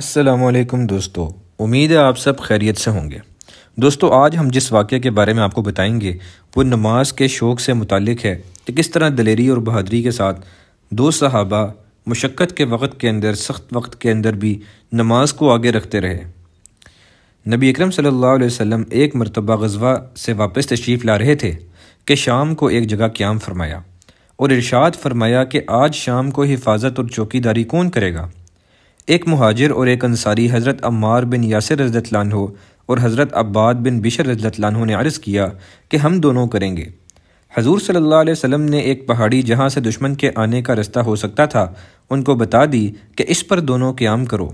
असलकम दोस्तों उम्मीद है आप सब खैरियत से होंगे दोस्तों आज हम जिस वाक़े के बारे में आपको बताएंगे वो नमाज के शौक़ से मुतक़ है कि तो किस तरह दलेरी और बहादरी के साथ दो सहाबा मशक्क़त के वक्त के अंदर सख्त वक्त के अंदर भी नमाज को आगे रखते रहे नबी अकरम सल्लल्लाहु अलैहि वसल्लम एक मरतबा गजवा से वापस तशरीफ़ ला रहे थे कि शाम को एक जगह क्याम फरमाया और इरशाद फरमाया कि आज शाम को हिफाजत और चौकीदारी कौन करेगा एक महाजर और एक अंसारी हज़रत अम्मार बिन यासर रजत लानो और हज़रत अब्बाद बिन बिशर रजत लानो ने अर्ज़ किया कि हम दोनों करेंगे हजूर सल्ला वसम ने एक पहाड़ी जहाँ से दुश्मन के आने का रास्ता हो सकता था उनको बता दी कि इस पर दोनों क्याम करो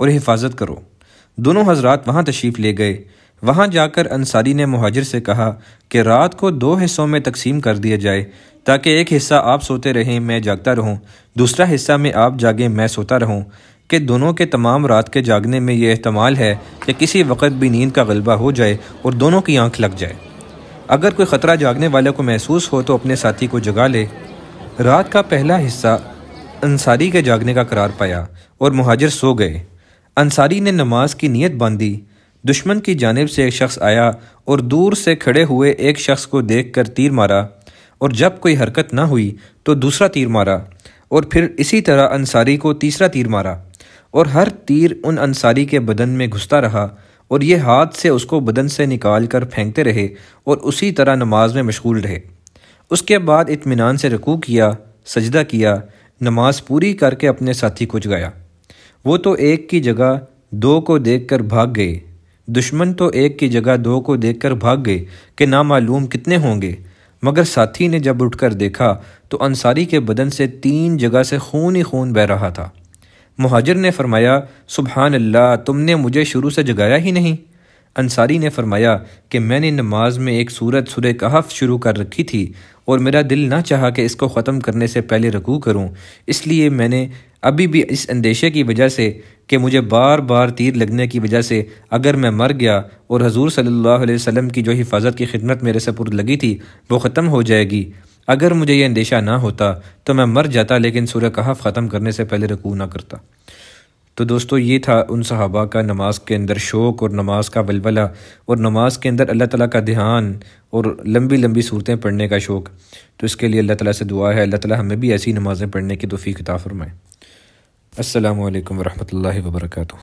और हिफाजत करो दोनों हजरात वहाँ तशीफ़ ले गए वहाँ जाकर अंसारी ने महाजिर से कहा कि रात को दो हिस्सों में तकसीम कर दिया जाए ताकि एक हिस्सा आप सोते रहें मैं जागता रहूँ दूसरा हिस्सा में आप जागें मैं सोता रहूँ कि दोनों के तमाम रात के जागने में यह अहतमाल है कि किसी वक्त भी नींद का गलबा हो जाए और दोनों की आंख लग जाए अगर कोई ख़तरा जागने वाले को महसूस हो तो अपने साथी को जगा ले रात का पहला हिस्सा अंसारी के जागने का करार पाया और महाजर सो गए अंसारी ने नमाज की नीयत बांधी दुश्मन की जानब से एक शख्स आया और दूर से खड़े हुए एक शख्स को देख कर तीर मारा और जब कोई हरकत ना हुई तो दूसरा तीर मारा और फिर इसी तरह अंसारी को तीसरा तीर मारा और हर तीर उन अंसारी के बदन में घुसता रहा और ये हाथ से उसको बदन से निकाल कर फेंकते रहे और उसी तरह नमाज में मशगूल रहे उसके बाद इतमान से रकू किया सजदा किया नमाज पूरी करके अपने साथी को जगाया वो तो एक की जगह दो को देखकर भाग गए दुश्मन तो एक की जगह दो को देखकर भाग गए कि मालूम कितने होंगे मगर साथी ने जब उठकर देखा तो अंसारी के बदन से तीन जगह से खून ही खून बह रहा था महाजर ने फरमाया सुबहान अल्लाह तुमने मुझे शुरू से जगाया ही नहीं अंसारी ने फरमाया कि मैंने नमाज में एक सूरत सुर कहफ शुरू कर रखी थी और मेरा दिल ना चाहा कि इसको ख़त्म करने से पहले रकू करूं इसलिए मैंने अभी भी इस अंदेशे की वजह से कि मुझे बार बार तीर लगने की वजह से अगर मैं मर गया और हजूर सल्लल्लाहु अलैहि वसल्लम की जो हिफाजत की खिदमत मेरे से पुर लगी थी वो ख़त्म हो जाएगी अगर मुझे यह अंदेशा ना होता तो मैं मर जाता लेकिन सूर्य कहा ख़त्म करने से पहले रकू ना करता तो दोस्तों ये था उन सहाबा का नमाज के अंदर शौक़ और नमाज का वलवला और नमाज के अंदर अल्लाह ताला का ध्यान और लंबी लंबी सूरतें पढ़ने का शौक़ तो इसके लिए अल्लाह ताला से दुआ है अल्लाह ताला हमें भी ऐसी नमाज़ें पढ़ने की तोफ़ी कता फरमाएँ अल्लाम वरहमल वर्का